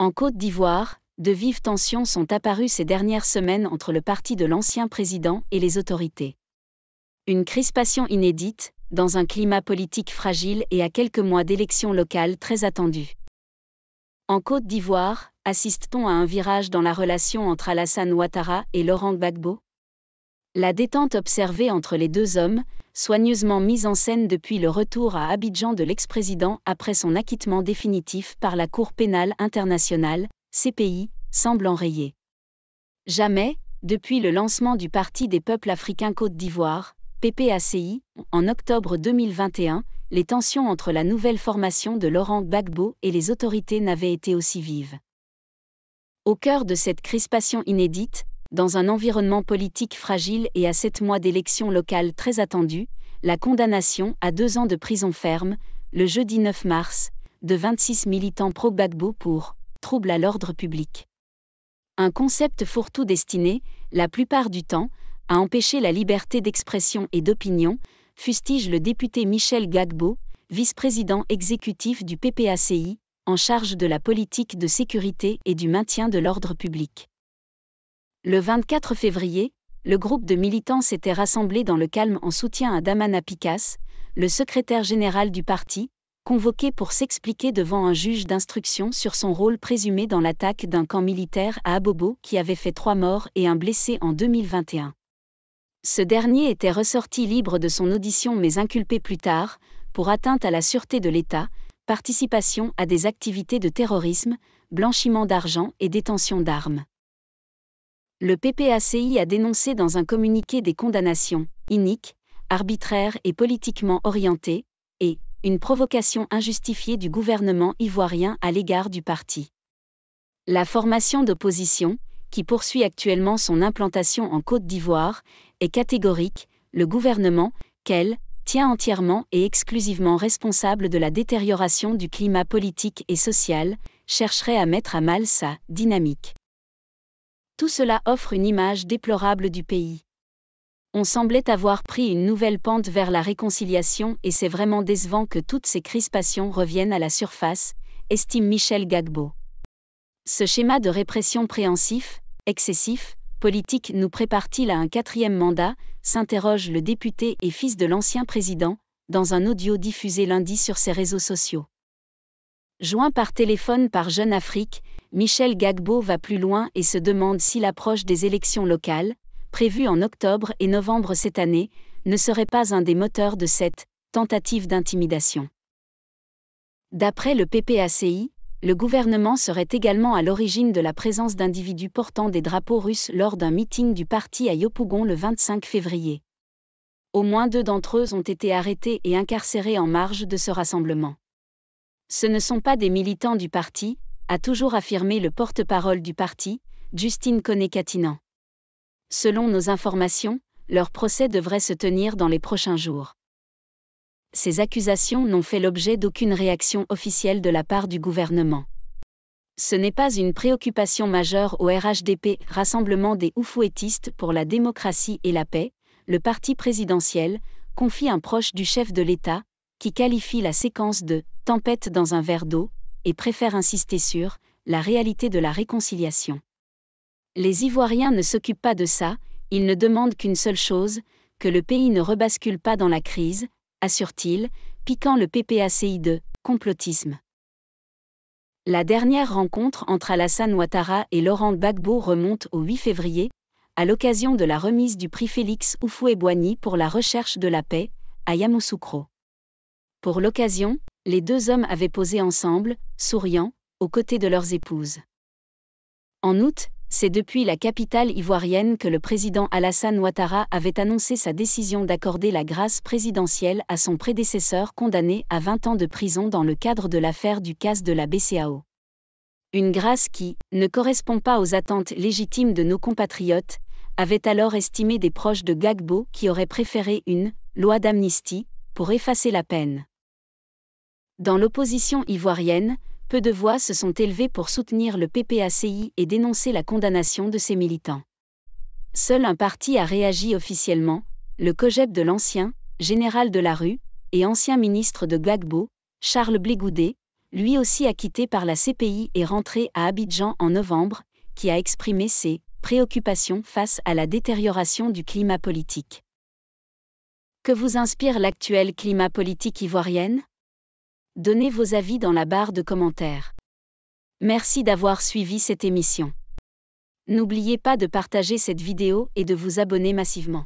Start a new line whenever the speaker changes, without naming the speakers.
En Côte d'Ivoire, de vives tensions sont apparues ces dernières semaines entre le parti de l'ancien président et les autorités. Une crispation inédite, dans un climat politique fragile et à quelques mois d'élections locales très attendues. En Côte d'Ivoire, assiste-t-on à un virage dans la relation entre Alassane Ouattara et Laurent Gbagbo la détente observée entre les deux hommes, soigneusement mise en scène depuis le retour à Abidjan de l'ex-président après son acquittement définitif par la Cour pénale internationale, CPI, semble enrayée. Jamais, depuis le lancement du Parti des peuples africains Côte d'Ivoire, PPACI, en octobre 2021, les tensions entre la nouvelle formation de Laurent Gbagbo et les autorités n'avaient été aussi vives. Au cœur de cette crispation inédite, dans un environnement politique fragile et à sept mois d'élections locales très attendues, la condamnation à deux ans de prison ferme, le jeudi 9 mars, de 26 militants pro-Gbagbo pour trouble à l'ordre public. Un concept fourre-tout destiné, la plupart du temps, à empêcher la liberté d'expression et d'opinion, fustige le député Michel Gagbo, vice-président exécutif du PPACI, en charge de la politique de sécurité et du maintien de l'ordre public. Le 24 février, le groupe de militants s'était rassemblé dans le calme en soutien à Damana le secrétaire général du parti, convoqué pour s'expliquer devant un juge d'instruction sur son rôle présumé dans l'attaque d'un camp militaire à Abobo qui avait fait trois morts et un blessé en 2021. Ce dernier était ressorti libre de son audition mais inculpé plus tard, pour atteinte à la sûreté de l'État, participation à des activités de terrorisme, blanchiment d'argent et détention d'armes. Le PPACI a dénoncé dans un communiqué des condamnations iniques, arbitraires et politiquement orientées, et une provocation injustifiée du gouvernement ivoirien à l'égard du parti. La formation d'opposition, qui poursuit actuellement son implantation en Côte d'Ivoire, est catégorique, le gouvernement, qu'elle, tient entièrement et exclusivement responsable de la détérioration du climat politique et social, chercherait à mettre à mal sa dynamique. Tout cela offre une image déplorable du pays. On semblait avoir pris une nouvelle pente vers la réconciliation et c'est vraiment décevant que toutes ces crispations reviennent à la surface, estime Michel Gagbo. Ce schéma de répression préhensif, excessif, politique nous prépare-t-il à un quatrième mandat s'interroge le député et fils de l'ancien président, dans un audio diffusé lundi sur ses réseaux sociaux. Joint par téléphone par Jeune Afrique, Michel Gagbo va plus loin et se demande si l'approche des élections locales, prévues en octobre et novembre cette année, ne serait pas un des moteurs de cette tentative d'intimidation. D'après le PPACI, le gouvernement serait également à l'origine de la présence d'individus portant des drapeaux russes lors d'un meeting du parti à Yopougon le 25 février. Au moins deux d'entre eux ont été arrêtés et incarcérés en marge de ce rassemblement. Ce ne sont pas des militants du parti, a toujours affirmé le porte-parole du parti, Justine conné Selon nos informations, leur procès devrait se tenir dans les prochains jours. Ces accusations n'ont fait l'objet d'aucune réaction officielle de la part du gouvernement. Ce n'est pas une préoccupation majeure au RHDP, Rassemblement des Oufouettistes pour la démocratie et la paix, le parti présidentiel, confie un proche du chef de l'État, qui qualifie la séquence de tempête dans un verre d'eau, et préfère insister sur la réalité de la réconciliation. Les Ivoiriens ne s'occupent pas de ça, ils ne demandent qu'une seule chose, que le pays ne rebascule pas dans la crise, assure-t-il, piquant le PPACI de complotisme. La dernière rencontre entre Alassane Ouattara et Laurent Gbagbo remonte au 8 février, à l'occasion de la remise du prix Félix Oufoué-Boigny pour la recherche de la paix, à Yamoussoukro. Pour l'occasion, les deux hommes avaient posé ensemble, souriant, aux côtés de leurs épouses. En août, c'est depuis la capitale ivoirienne que le président Alassane Ouattara avait annoncé sa décision d'accorder la grâce présidentielle à son prédécesseur condamné à 20 ans de prison dans le cadre de l'affaire du casse de la BCAO. Une grâce qui ne correspond pas aux attentes légitimes de nos compatriotes, avait alors estimé des proches de Gagbo qui auraient préféré une loi d'amnistie pour effacer la peine. Dans l'opposition ivoirienne, peu de voix se sont élevées pour soutenir le PPACI et dénoncer la condamnation de ses militants. Seul un parti a réagi officiellement, le COGEP de l'ancien, général de la rue, et ancien ministre de Gbagbo, Charles Blégoudé, lui aussi acquitté par la CPI et rentré à Abidjan en novembre, qui a exprimé ses préoccupations face à la détérioration du climat politique. Que vous inspire l'actuel climat politique ivoirienne Donnez vos avis dans la barre de commentaires. Merci d'avoir suivi cette émission. N'oubliez pas de partager cette vidéo et de vous abonner massivement.